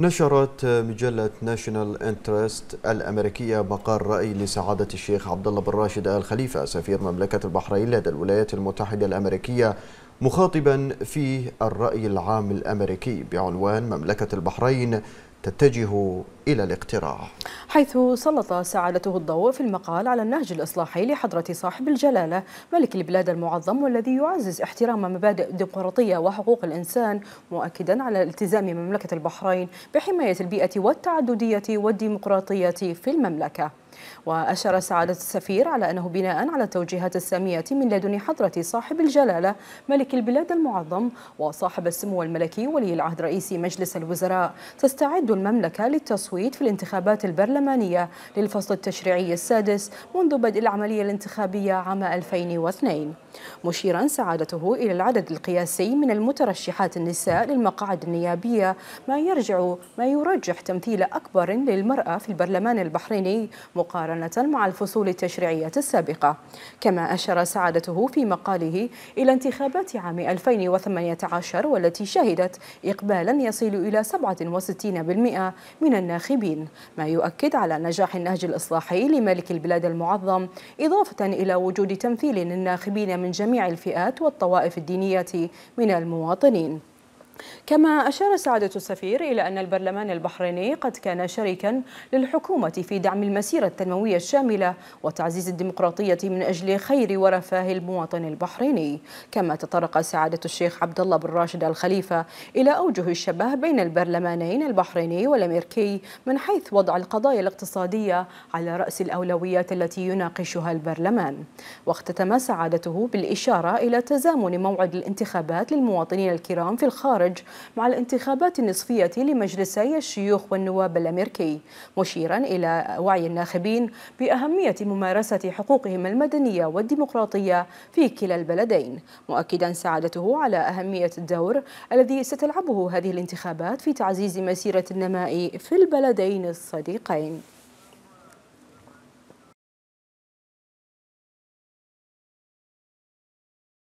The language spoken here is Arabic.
نشرت مجلة ناشونال انترست الأمريكية مقال رأي لسعادة الشيخ عبد الله بن راشد آل خليفة سفير مملكة البحرين لدى الولايات المتحدة الأمريكية مخاطبا فيه الرأي العام الأمريكي بعنوان مملكة البحرين تتجه إلى الاقتراع حيث سلط سعادته الضوء في المقال على النهج الإصلاحي لحضرة صاحب الجلالة ملك البلاد المعظم والذي يعزز احترام مبادئ الديمقراطية وحقوق الإنسان مؤكدا على التزام مملكة البحرين بحماية البيئة والتعددية والديمقراطية في المملكة وأشار سعادة السفير على أنه بناء على التوجيهات السامية من لدن حضرة صاحب الجلالة ملك البلاد المعظم وصاحب السمو الملكي ولي العهد رئيس مجلس الوزراء تستعد المملكة للتصويت في الانتخابات البرلمانية للفصل التشريعي السادس منذ بدء العملية الانتخابية عام 2002 مشيرا سعادته إلى العدد القياسي من المترشحات النساء للمقاعد النيابية ما يرجع ما يرجح تمثيل أكبر للمرأة في البرلمان البحريني مقارنة مع الفصول التشريعية السابقة كما أشار سعادته في مقاله إلى انتخابات عام 2018 والتي شهدت إقبالا يصل إلى 67% من الناخبين ما يؤكد على نجاح النهج الإصلاحي لملك البلاد المعظم إضافة إلى وجود تمثيل للناخبين من جميع جميع الفئات والطوائف الدينية من المواطنين كما أشار سعادة السفير إلى أن البرلمان البحريني قد كان شريكا للحكومة في دعم المسيرة التنموية الشاملة وتعزيز الديمقراطية من أجل خير ورفاه المواطن البحريني كما تطرق سعادة الشيخ عبد الله بن راشد الخليفة إلى أوجه الشبه بين البرلمانين البحريني والأمريكي من حيث وضع القضايا الاقتصادية على رأس الأولويات التي يناقشها البرلمان واختتم سعادته بالإشارة إلى تزامن موعد الانتخابات للمواطنين الكرام في الخارج الحج مع الانتخابات النصفية لمجلسي الشيوخ والنواب الأمريكي مشيرا إلى وعي الناخبين بأهمية ممارسة حقوقهم المدنية والديمقراطية في كلا البلدين مؤكدا سعادته على أهمية الدور الذي ستلعبه هذه الانتخابات في تعزيز مسيرة النماء في البلدين الصديقين